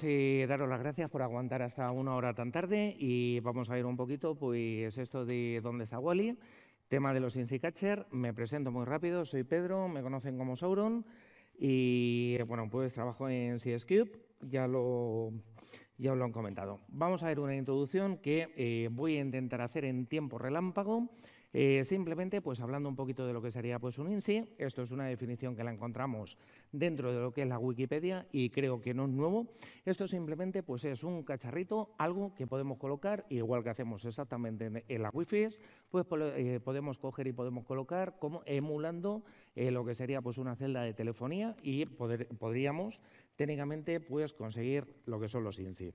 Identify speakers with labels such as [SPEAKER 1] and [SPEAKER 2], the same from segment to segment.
[SPEAKER 1] queremos eh, daros las gracias por aguantar hasta una hora tan tarde y vamos a ir un poquito, pues esto de dónde está Wally, tema de los Insicacher. Me presento muy rápido, soy Pedro, me conocen como Sauron y bueno, pues trabajo en CS Cube, ya lo, ya lo han comentado. Vamos a ver una introducción que eh, voy a intentar hacer en tiempo relámpago. Eh, simplemente, pues hablando un poquito de lo que sería pues, un INSI, esto es una definición que la encontramos dentro de lo que es la Wikipedia y creo que no es nuevo. Esto simplemente pues, es un cacharrito, algo que podemos colocar, igual que hacemos exactamente en, las Wi-Fi, pues eh, podemos coger y podemos colocar como emulando eh, lo que sería pues, una celda de telefonía y podríamos técnicamente pues, conseguir lo que son los INSI.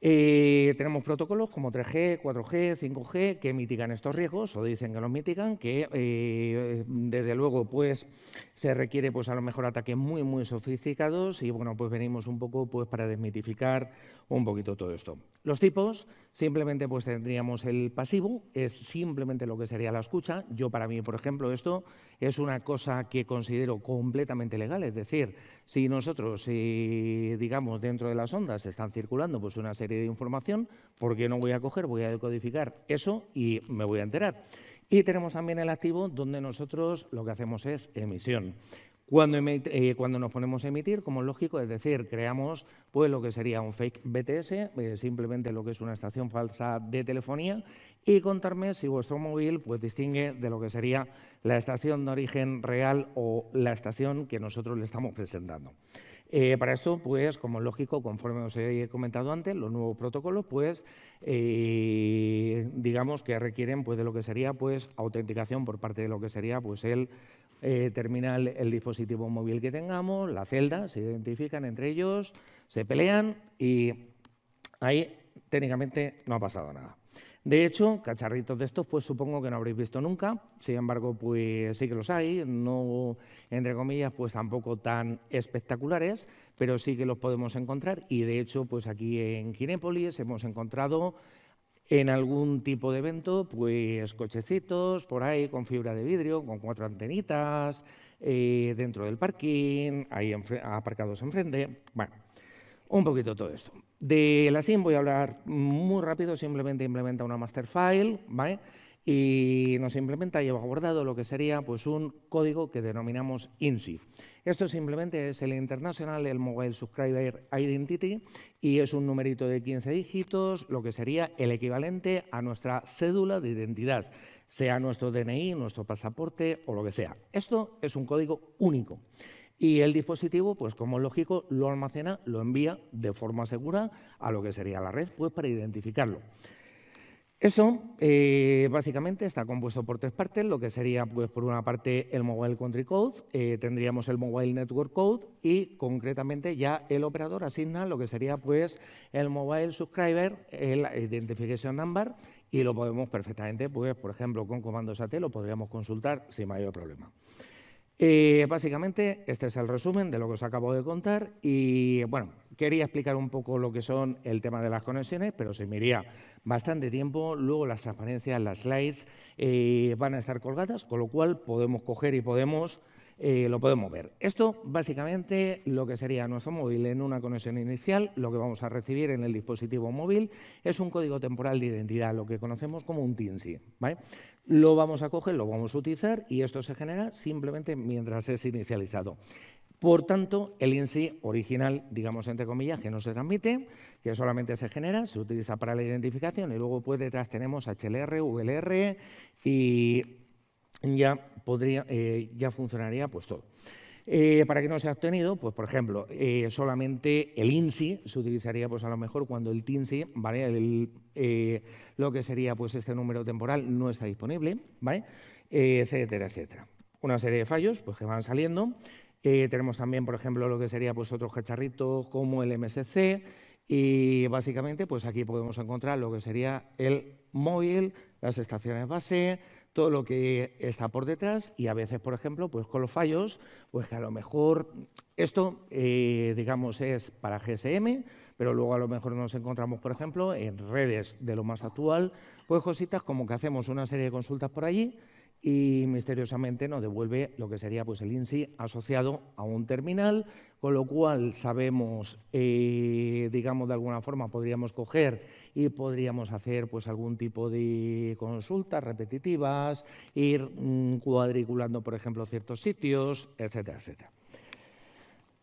[SPEAKER 1] Eh, tenemos protocolos como 3G, 4G, 5G que mitigan estos riesgos o dicen que los mitigan, que eh, desde luego pues se requiere pues a lo mejor ataques muy muy sofisticados y bueno pues venimos un poco pues para desmitificar un poquito todo esto. Los tipos simplemente pues tendríamos el pasivo es simplemente lo que sería la escucha. Yo para mí por ejemplo esto es una cosa que considero completamente legal, es decir si nosotros eh, digamos dentro de las ondas están circulando pues una serie de información, porque no voy a coger, voy a decodificar eso y me voy a enterar. Y tenemos también el activo donde nosotros lo que hacemos es emisión. Cuando, eh, cuando, nos ponemos a emitir, como es lógico, es decir, creamos pues, lo que sería un fake BTS, eh, simplemente lo que es una estación falsa de telefonía, y contarme si vuestro móvil pues, distingue de lo que sería la estación de origen real o la estación que nosotros le estamos presentando. Eh, para esto, pues, como lógico, conforme os he comentado antes, los nuevos protocolos, pues, eh, digamos que requieren, pues, de lo que sería, pues, autenticación por parte de lo que sería, pues, el eh, terminal, el dispositivo móvil que tengamos, la celda, se identifican entre ellos, se pelean y ahí técnicamente no ha pasado nada. De hecho, cacharritos de estos, pues supongo que no habréis visto nunca. Sin embargo, pues sí que los hay, no, entre comillas, pues tampoco tan espectaculares, pero sí que los podemos encontrar. Y de hecho, pues aquí en Quinépolis hemos encontrado en algún tipo de evento, pues cochecitos por ahí con fibra de vidrio, con cuatro antenitas, eh, dentro del parking, ahí aparcados enfrente. Bueno, un poquito todo esto. De la SIM voy a hablar muy rápido, simplemente implementa una master file, Y nos implementa, lleva guardado lo que sería pues, un código que denominamos INSI. Esto simplemente es el International el Mobile Subscriber Identity y es un numerito de 15 dígitos, lo que sería el equivalente a nuestra cédula de identidad, sea nuestro DNI, nuestro pasaporte o lo que sea. Esto es un código único. Y el dispositivo, pues como es lógico, lo almacena, lo envía de forma segura a lo que sería la red, pues para identificarlo. Eso eh, básicamente está compuesto por tres partes, lo que sería pues, por una parte el Mobile Country Code, eh, tendríamos el Mobile Network Code y concretamente ya el operador asigna lo que sería pues, el Mobile Subscriber, el Identification Number y lo podemos perfectamente, pues, por ejemplo, con comandos AT lo podríamos consultar sin mayor problema. Eh, básicamente, este es el resumen de lo que os acabo de contar y, bueno, quería explicar un poco lo que son el tema de las conexiones, pero se me iría bastante tiempo. Luego las transparencias, las slides eh, van a estar colgadas, con lo cual podemos coger y podemos eh, lo podemos ver. Esto básicamente lo que sería nuestro móvil en una conexión inicial, lo que vamos a recibir en el dispositivo móvil es un código temporal de identidad, lo que conocemos como un TINSI. ¿vale? Lo vamos a coger, lo vamos a utilizar y esto se genera simplemente mientras es inicializado. Por tanto, el INSI original, digamos entre comillas, que no se transmite, que solamente se genera, se utiliza para la identificación y luego pues detrás tenemos HLR, VLR y ya, podría, eh, ya funcionaría pues todo. Eh, para que no sea obtenido, pues por ejemplo, eh, solamente el INSI se utilizaría pues a lo mejor cuando el TINSI, ¿vale? lo que sería pues este número temporal no está disponible, ¿vale? etcétera, etcétera. Una serie de fallos pues, que van saliendo. tenemos también, por ejemplo, lo que sería pues otros cacharritos como el MSC y básicamente pues aquí podemos encontrar lo que sería el móvil, las estaciones base, todo lo que está por detrás y a veces, por ejemplo, pues con los fallos, pues que a lo mejor esto, eh, digamos, es para GSM, pero luego a lo mejor nos encontramos, por ejemplo, en redes de lo más actual, pues cositas como que hacemos una serie de consultas por allí y misteriosamente nos devuelve lo que sería pues, el INSI asociado a un terminal, con lo cual sabemos, eh, digamos de alguna forma, podríamos coger y podríamos hacer pues, algún tipo de consultas repetitivas, ir mm, cuadriculando, por ejemplo, ciertos sitios, etcétera, etcétera.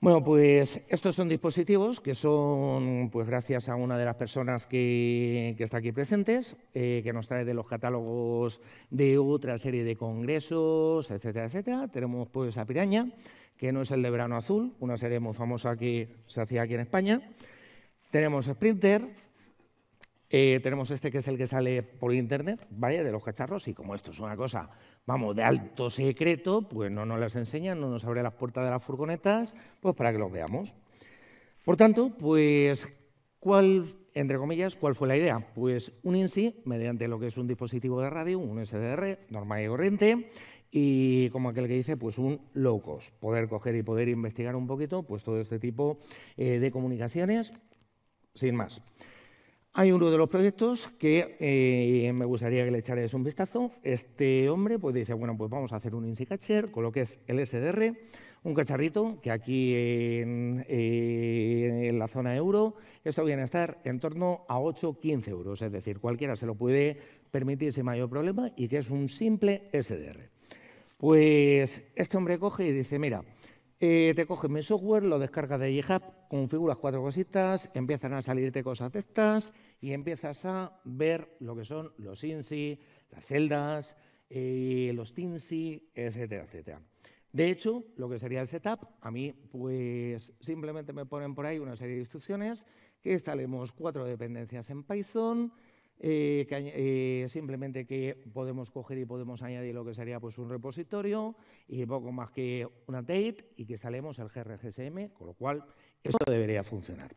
[SPEAKER 1] Bueno, pues estos son dispositivos que son, pues gracias a una de las personas que, está aquí presentes, eh, que nos trae de los catálogos de otra serie de congresos, etcétera, etcétera. Tenemos pues a Piraña, que no es el de Verano Azul, una serie muy famosa que se hacía aquí en España. Tenemos Sprinter, eh, tenemos este que es el que sale por internet, ¿vale? De los cacharros, y como esto es una cosa, vamos, de alto secreto, pues no nos las enseñan, no nos abre las puertas de las furgonetas, pues para que los veamos. Por tanto, pues, ¿cuál, entre comillas, cuál fue la idea? Pues un INSI, mediante lo que es un dispositivo de radio, un SDR, normal y corriente, y como aquel que dice, pues un low cost, poder coger y poder investigar un poquito, pues todo este tipo eh, de comunicaciones, sin más. Hay uno de los proyectos que eh, me gustaría que le echarais un vistazo. Este hombre pues dice, bueno, pues vamos a hacer un INSI catcher con lo que es el SDR, un cacharrito que aquí en, eh, en la zona euro, esto viene a estar en torno a 8-15 euros, es decir, cualquiera se lo puede permitir sin mayor problema y que es un simple SDR. Pues este hombre coge y dice, mira, eh, te coges mi software, lo descargas de GitHub, configuras cuatro cositas, empiezan a salirte cosas de estas y empiezas a ver lo que son los INSI, las celdas, eh, los TINSI, etcétera, etcétera. De hecho, lo que sería el setup, a mí pues simplemente me ponen por ahí una serie de instrucciones que instalemos cuatro dependencias en Python, eh, eh, simplemente que podemos coger y podemos añadir lo que sería pues, un repositorio y poco más que una date y que salemos al GRGSM, con lo cual esto debería funcionar.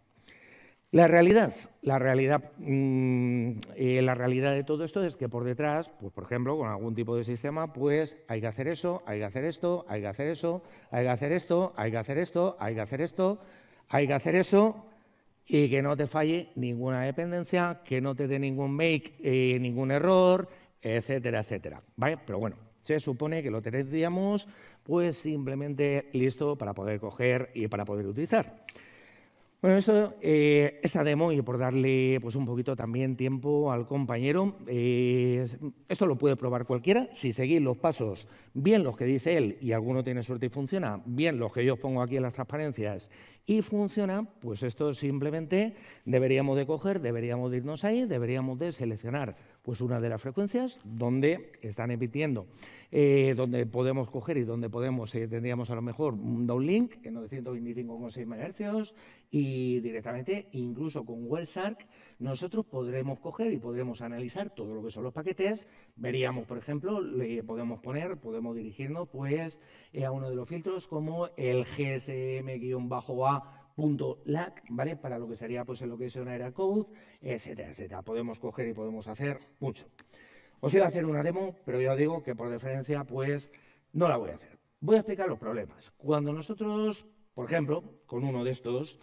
[SPEAKER 1] La realidad, la realidad, mm, eh, la realidad de todo esto es que por detrás, pues por ejemplo, con algún tipo de sistema, pues hay que hacer eso, hay que hacer esto, hay que hacer eso, hay que hacer esto, hay que hacer esto, hay que hacer esto, hay que hacer eso, y que no te falle ninguna dependencia, que no te dé ningún make, y eh, ningún error, etcétera, etcétera. ¿Vale? Pero bueno, se supone que lo tendríamos pues simplemente listo para poder coger y para poder utilizar. Bueno, esto, eh, esta demo, y por darle pues, un poquito también tiempo al compañero, eh, esto lo puede probar cualquiera. Si seguís los pasos, bien los que dice él, y alguno tiene suerte y funciona, bien los que yo os pongo aquí en las transparencias y funciona, pues esto simplemente deberíamos de coger, deberíamos de irnos ahí, deberíamos de seleccionar pues una de las frecuencias donde están emitiendo, eh, donde podemos coger y donde podemos, eh, tendríamos a lo mejor un downlink en 925,6 MHz y directamente, incluso con WellShark, nosotros podremos coger y podremos analizar todo lo que son los paquetes. Veríamos, por ejemplo, le podemos poner, podemos dirigirnos pues eh, a uno de los filtros como el GSM-A .lac, ¿vale? Para lo que sería pues el una era code, etcétera, etcétera. Podemos coger y podemos hacer mucho. Os iba a hacer una demo, pero ya os digo que por diferencia, pues no la voy a hacer. Voy a explicar los problemas. Cuando nosotros, por ejemplo, con uno de estos,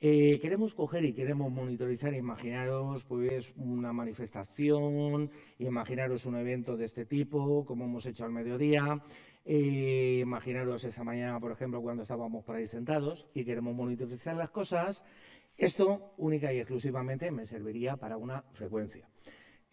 [SPEAKER 1] eh, queremos coger y queremos monitorizar, imaginaros pues una manifestación, imaginaros un evento de este tipo, como hemos hecho al mediodía, eh, imaginaros esa mañana, por ejemplo, cuando estábamos por ahí sentados y queremos monitorizar las cosas, esto única y exclusivamente me serviría para una frecuencia.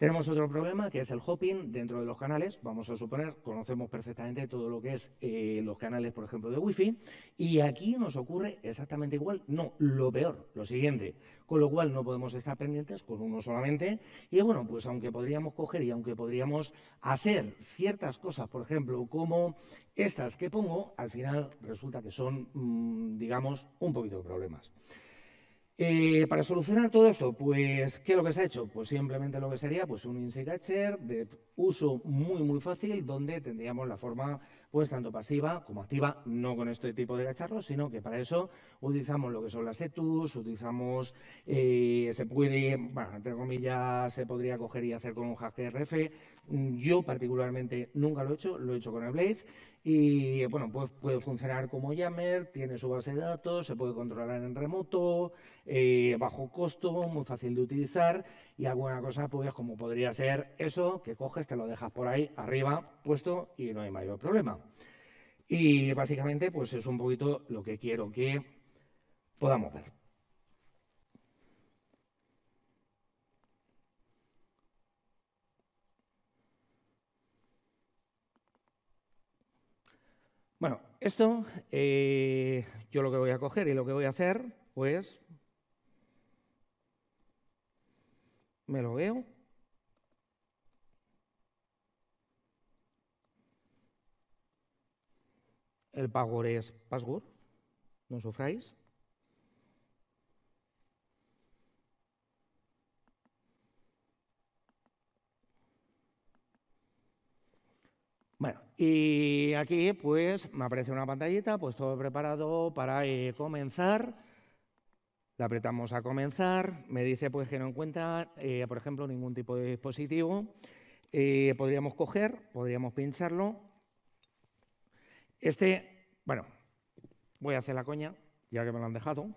[SPEAKER 1] Tenemos otro problema que es el hopping dentro de los canales. Vamos a suponer, conocemos perfectamente todo lo que es eh, los canales, por ejemplo, de Wi-Fi. Y aquí nos ocurre exactamente igual, no, lo peor, lo siguiente. Con lo cual no podemos estar pendientes con uno solamente. Y bueno, pues aunque podríamos coger y aunque podríamos hacer ciertas cosas, por ejemplo, como estas que pongo, al final resulta que son, mm, digamos, un poquito de problemas. Eh, para solucionar todo esto, pues, ¿qué es lo que se ha hecho? Pues simplemente lo que sería pues, un InSight de uso muy, muy fácil, donde tendríamos la forma pues tanto pasiva como activa, no con este tipo de cacharros, sino que para eso utilizamos lo que son las ETUs, utilizamos, eh, se puede, bueno, entre comillas, se podría coger y hacer con un hack RF. Yo particularmente nunca lo he hecho, lo he hecho con el Blade. Y bueno, pues puede funcionar como Yammer, tiene su base de datos, se puede controlar en remoto, eh, bajo costo, muy fácil de utilizar y alguna cosa pues como podría ser eso, que coges, te lo dejas por ahí arriba puesto y no hay mayor problema. Y básicamente, pues es un poquito lo que quiero que podamos ver. Bueno, esto eh, yo lo que voy a coger y lo que voy a hacer, pues me lo veo el pagor es password. no sufráis. Bueno, y aquí pues me aparece una pantallita, pues todo preparado para eh, comenzar. La apretamos a comenzar, me dice pues que no encuentra, eh, por ejemplo, ningún tipo de dispositivo. Eh, podríamos coger, podríamos pincharlo este, bueno, voy a hacer la coña, ya que me lo han dejado.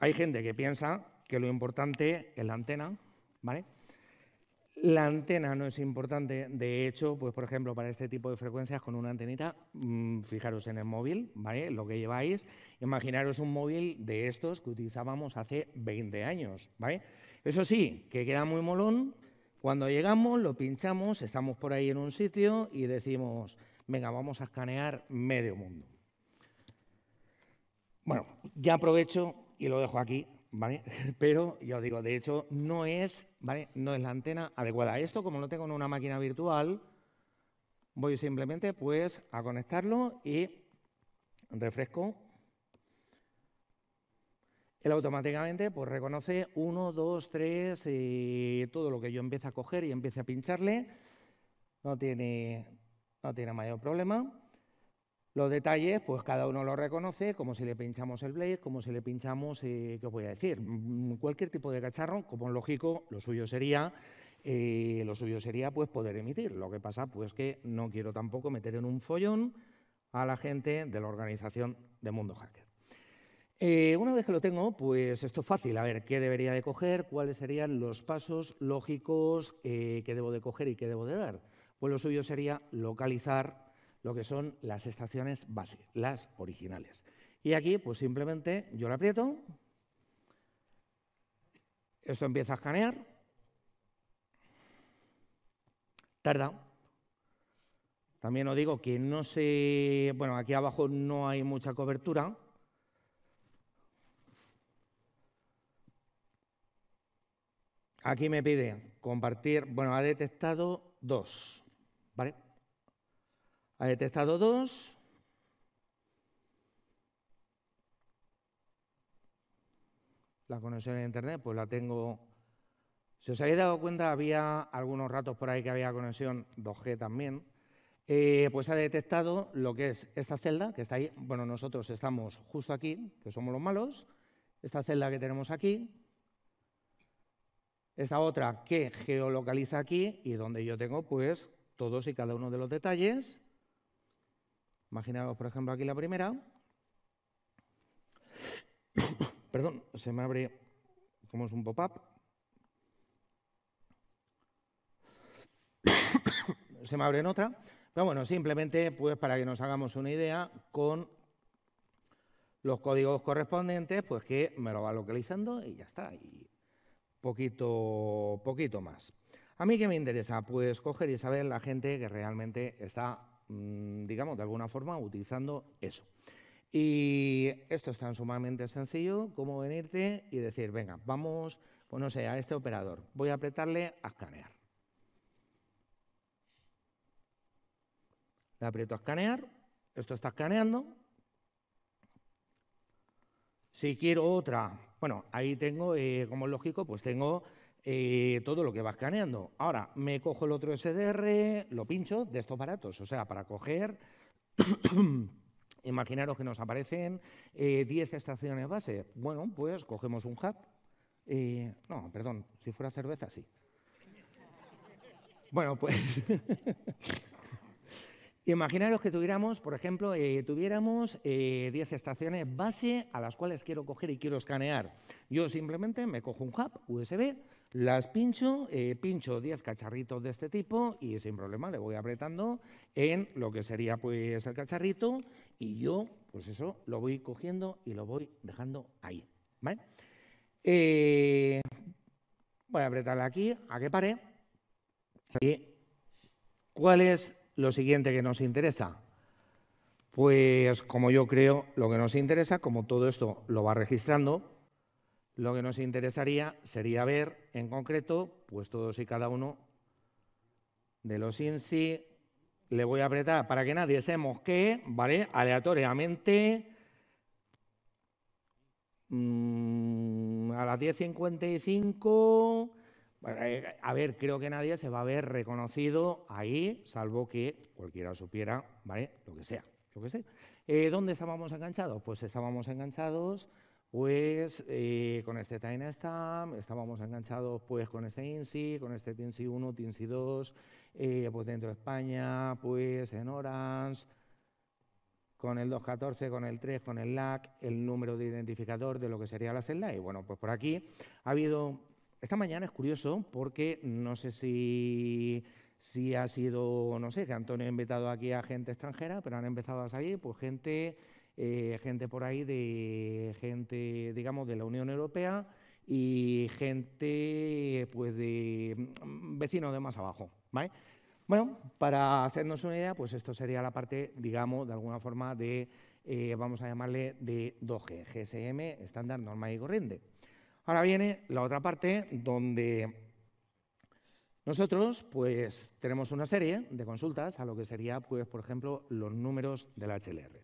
[SPEAKER 1] Hay gente que piensa que lo importante es la antena, ¿vale? La antena no es importante, de hecho, pues por ejemplo, para este tipo de frecuencias con una antenita, mm, fijaros en el móvil, ¿vale? Lo que lleváis, imaginaros un móvil de estos que utilizábamos hace 20 años, ¿vale? Eso sí, que queda muy molón, cuando llegamos, lo pinchamos, estamos por ahí en un sitio y decimos, venga, vamos a escanear medio mundo. Bueno, ya aprovecho y lo dejo aquí, ¿vale? Pero ya os digo, de hecho, no es, ¿vale? no es la antena adecuada. Esto, como lo tengo en una máquina virtual, voy simplemente pues, a conectarlo y refresco él automáticamente pues, reconoce uno, dos, tres, y todo lo que yo empiece a coger y empiece a pincharle. No tiene, no tiene mayor problema. Los detalles, pues cada uno los reconoce, como si le pinchamos el blade, como si le pinchamos, eh, ¿qué voy a decir? Mm, cualquier tipo de cacharro, como lógico, lo suyo sería, eh, lo suyo sería pues poder emitir. Lo que pasa, pues que no quiero tampoco meter en un follón a la gente de la organización de Mundo Hacker. Eh, una vez que lo tengo, pues esto es fácil. A ver, ¿qué debería de coger? ¿Cuáles serían los pasos lógicos eh, que debo de coger y que debo de dar? Pues lo suyo sería localizar lo que son las estaciones base, las originales. Y aquí, pues simplemente yo lo aprieto. Esto empieza a escanear. Tarda también os digo que no sé, bueno, aquí abajo no hay mucha cobertura, Aquí me pide compartir, bueno, ha detectado dos, ¿vale? Ha detectado dos. La conexión a internet, pues la tengo. Si os habéis dado cuenta, había algunos ratos por ahí que había conexión 2G también. Eh, pues ha detectado lo que es esta celda, que está ahí. Bueno, nosotros estamos justo aquí, que somos los malos. Esta celda que tenemos aquí, esta otra que geolocaliza aquí y donde yo tengo pues todos y cada uno de los detalles. Imaginaos, por ejemplo, aquí la primera. Perdón, se me abre como es un pop-up. se me abre en otra. Pero bueno, simplemente pues para que nos hagamos una idea con los códigos correspondientes, pues que me lo va localizando y ya está poquito, poquito más. A mí que me interesa, pues coger y saber la gente que realmente está, mm, digamos, de alguna forma utilizando eso. Y esto es tan sumamente sencillo como venirte y decir, venga, vamos, pues no sé, a este operador, voy a apretarle a escanear. Le aprieto a escanear, esto está escaneando. Si quiero otra, bueno, ahí tengo, eh, como es lógico, pues tengo eh, todo lo que va escaneando. Ahora, me cojo el otro SDR, lo pincho de estos baratos, o sea, para coger... imaginaros que nos aparecen 10 eh, estaciones base. Bueno, pues cogemos un hub. no, perdón, si fuera cerveza, sí. Bueno, pues Imaginaros que tuviéramos, por ejemplo, eh, tuviéramos 10 eh, estaciones base a las cuales quiero coger y quiero escanear. Yo simplemente me cojo un hub USB, las pincho, eh, pincho 10 cacharritos de este tipo y sin problema le voy apretando en lo que sería pues el cacharrito y yo, pues eso, lo voy cogiendo y lo voy dejando ahí. voy a apretarle aquí a que pare. ¿Cuál es lo siguiente que nos interesa? Pues como yo creo, lo que nos interesa, como todo esto lo va registrando, lo que nos interesaría sería ver en concreto, pues todos y cada uno de los INSI, le voy a apretar para que nadie se que, ¿vale? Aleatoriamente, mm, a las 10.55 eh, a ver, creo que nadie se va a ver reconocido ahí, salvo que cualquiera supiera, ¿vale? Lo que sea, lo que sé. Eh, ¿Dónde estábamos enganchados? Pues estábamos enganchados pues eh, con este TinyStamp, estábamos enganchados pues con este INSI, con este TINSI 1, TINSI 2, pues dentro de España, pues en Orange, con el 214, con el 3, con el LAC, el número de identificador de lo que sería la celda. Y bueno, pues por aquí ha habido esta mañana es curioso porque no sé si, ha sido, no sé, que Antonio ha invitado aquí a gente extranjera, pero han empezado a salir pues, gente, eh, gente por ahí, de gente, digamos, de la Unión Europea y gente pues, de mm, vecinos de más abajo. Bueno, para hacernos una idea, pues esto sería la parte, digamos, de alguna forma de, eh, vamos a llamarle de 2G, GSM, estándar, normal y corriente. Ahora viene la otra parte donde nosotros pues tenemos una serie de consultas a lo que sería pues por ejemplo los números del HLR.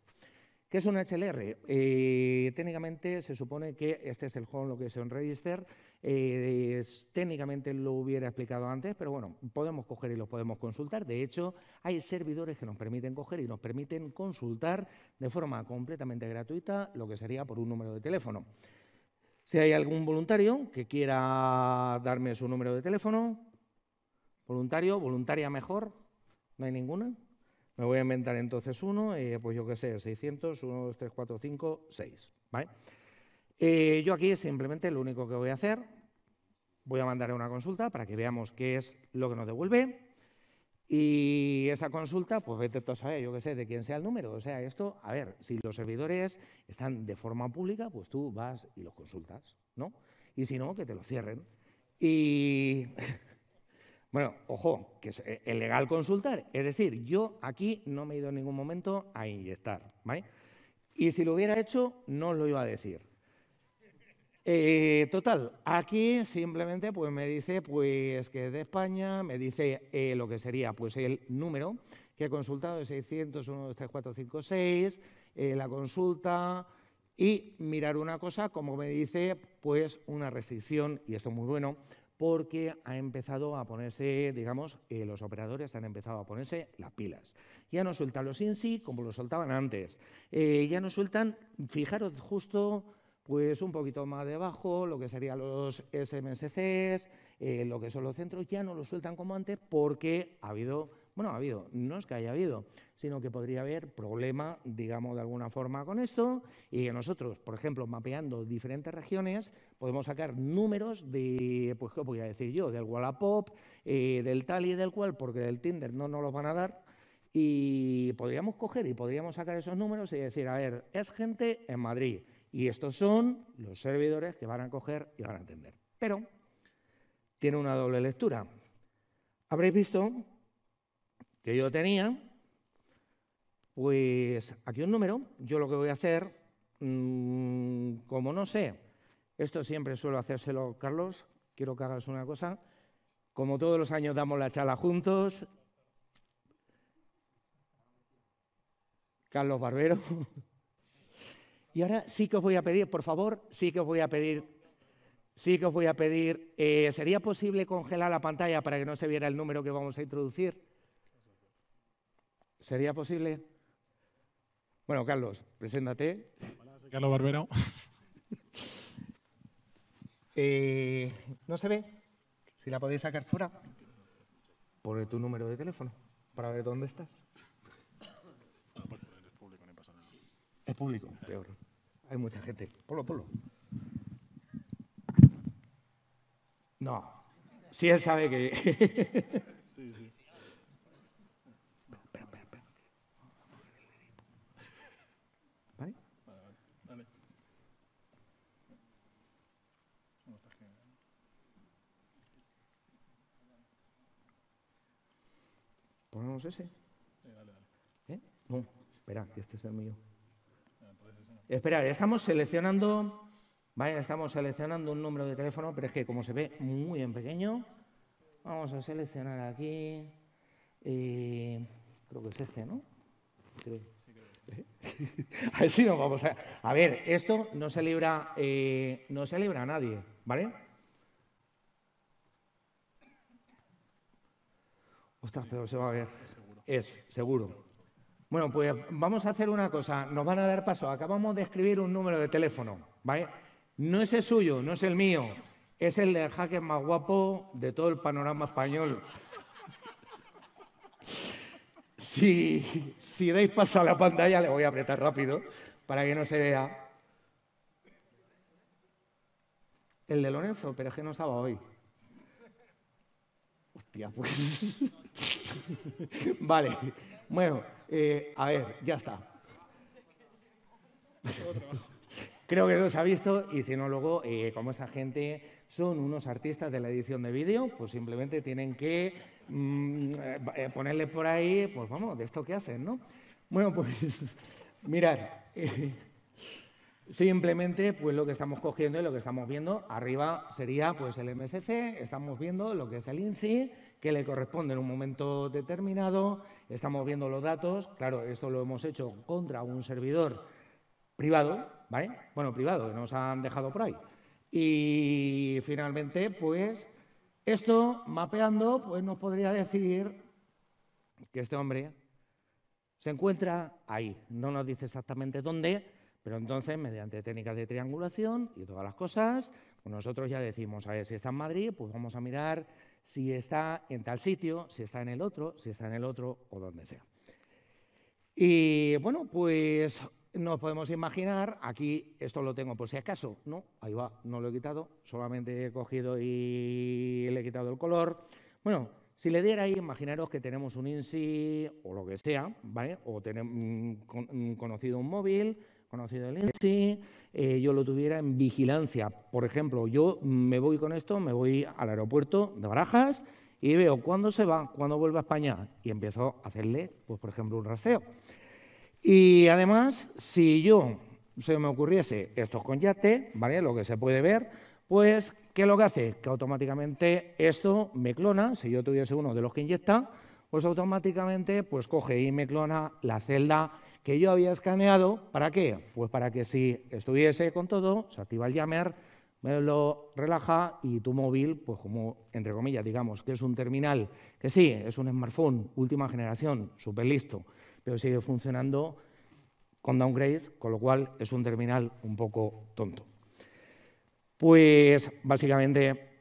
[SPEAKER 1] ¿Qué es un HLR? Eh, técnicamente se supone que este es el Home que Register. Eh, register. técnicamente lo hubiera explicado antes, pero bueno, podemos coger y los podemos consultar. De hecho, hay servidores que nos permiten coger y nos permiten consultar de forma completamente gratuita lo que sería por un número de teléfono. Si hay algún voluntario que quiera darme su número de teléfono, voluntario, voluntaria mejor, no hay ninguna. Me voy a inventar entonces uno, eh, pues yo qué sé, 600, 1, 2, 3, 4, 5, 6. yo aquí simplemente lo único que voy a hacer, voy a mandar una consulta para que veamos qué es lo que nos devuelve. Y esa consulta, pues vete tú a saber, yo qué sé, de quién sea el número. O sea, esto, a ver, si los servidores están de forma pública, pues tú vas y los consultas, ¿no? Y si no, que te lo cierren. Y, bueno, ojo, que eh, es legal consultar. Es decir, yo aquí no me he ido en ningún momento a inyectar, ¿vale? Y si lo hubiera hecho, no lo iba a decir. Eh, total, aquí simplemente pues, me dice pues, que de España, me dice eh, lo que sería pues, el número que he consultado, de 601, eh, la consulta y mirar una cosa, como me dice, pues una restricción, y esto es muy bueno, porque ha empezado a ponerse, digamos, los operadores han empezado a ponerse las pilas. Ya no sueltan los INSI como lo soltaban antes. ya no sueltan, fijaros, justo pues un poquito más debajo, lo que serían los SMSCs, eh, lo que son los centros, ya no lo sueltan como antes porque ha habido, bueno, ha habido, no es que haya habido, sino que podría haber problema, digamos, de alguna forma con esto, y nosotros, por ejemplo, mapeando diferentes regiones, podemos sacar números de, pues, ¿qué voy a decir yo? Del Wallapop, eh, del tal y del cual, porque del Tinder no nos los van a dar, y podríamos coger y podríamos sacar esos números y decir, a ver, es gente en Madrid, y estos son los servidores que van a coger y van a entender. Pero tiene una doble lectura. Habréis visto que yo tenía, pues aquí un número. Yo lo que voy a hacer, mm, como no sé, esto siempre suelo hacérselo, Carlos, quiero que hagas una cosa. Como todos los años damos la charla juntos. Carlos Barbero. Y ahora sí que os voy a pedir, por favor, sí que os voy a pedir, sí que os voy a pedir, eh, ¿sería posible congelar la pantalla para que no se viera el número que vamos a introducir? ¿Sería posible? Bueno, Carlos, preséntate. Hola, soy Carlos Barbero. Eh, ¿No se ve? Si la podéis sacar fuera, pone tu número de teléfono para ver dónde estás. Pues, es público, peor. Hay mucha gente. Polo, polo. No. Si sí, él sabe que. sí, sí. ¿Vale? Ponemos ese. Sí, dale, dale. ¿Eh? No, espera, que este es el mío. Esperar, estamos seleccionando, ¿vale? Estamos seleccionando un número de teléfono, pero es que como se ve muy en pequeño, vamos a seleccionar aquí. Eh, creo que es este, ¿no? Creo. a ver vamos a... A ver, esto no se libra, eh, no se libra a nadie, ¿vale? Ostras, pero se va a ver. Es, seguro. Bueno, pues vamos a hacer una cosa, nos van a dar paso. Acabamos de escribir un número de teléfono, ¿vale? No es el suyo, no es el mío, es el del hacker más guapo de todo el panorama español. Si, si dais paso a la pantalla, le voy a apretar rápido para que no se vea. El de Lorenzo, pero es que no estaba hoy. Hostia, pues. vale, bueno, eh, a ver, ya está. Creo que se ha visto y si no, luego, eh, como esta gente son unos artistas de la edición de vídeo, pues simplemente tienen que mm, eh, ponerle por ahí, pues vamos, de esto que hacen, ¿no? Bueno, pues mirar. Simplemente, pues lo que estamos cogiendo y lo que estamos viendo arriba sería pues el MSC, estamos viendo lo que es el INSI, que le corresponde en un momento determinado, estamos viendo los datos, claro, esto lo hemos hecho contra un servidor privado, ¿vale? Bueno, privado, que nos han dejado por ahí. Y finalmente, pues esto mapeando, pues nos podría decir que este hombre se encuentra ahí, no nos dice exactamente dónde, pero entonces, mediante técnicas de triangulación y todas las cosas, pues nosotros ya decimos, a ver, si está en Madrid, pues vamos a mirar si está en tal sitio, si está en el otro, si está en el otro o donde sea. Y bueno, pues nos podemos imaginar, aquí esto lo tengo por si acaso, ¿no? Ahí va, no lo he quitado, solamente he cogido y le he quitado el color. Bueno, si le diera ahí, imaginaros que tenemos un INSI o lo que sea, ¿vale? O tenemos mm, mm, conocido un móvil conocido el INSI, eh, yo lo tuviera en vigilancia. Por ejemplo, yo me voy con esto, me voy al aeropuerto de Barajas y veo cuándo se va, cuándo vuelve a España y empiezo a hacerle, pues, por ejemplo, un raseo. Y además, si yo se me ocurriese esto con yate, ¿vale? lo que se puede ver, pues, ¿qué es lo que hace? Que automáticamente esto me clona, si yo tuviese uno de los que inyecta, pues automáticamente pues coge y me clona la celda que yo había escaneado, ¿para qué? Pues para que si estuviese con todo, se activa el Yammer, me lo relaja y tu móvil, pues como entre comillas, digamos que es un terminal, que sí, es un smartphone última generación, súper listo, pero sigue funcionando con downgrade, con lo cual es un terminal un poco tonto. Pues básicamente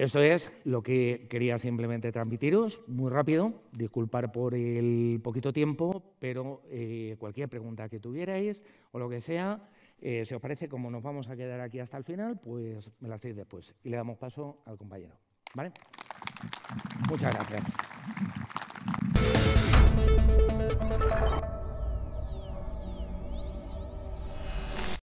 [SPEAKER 1] esto es lo que quería simplemente transmitiros, muy rápido, disculpar por el poquito tiempo, pero eh, cualquier pregunta que tuvierais o lo que sea, eh, si os parece, como nos vamos a quedar aquí hasta el final, pues me la hacéis después y le damos paso al compañero. ¿Vale? Muchas gracias.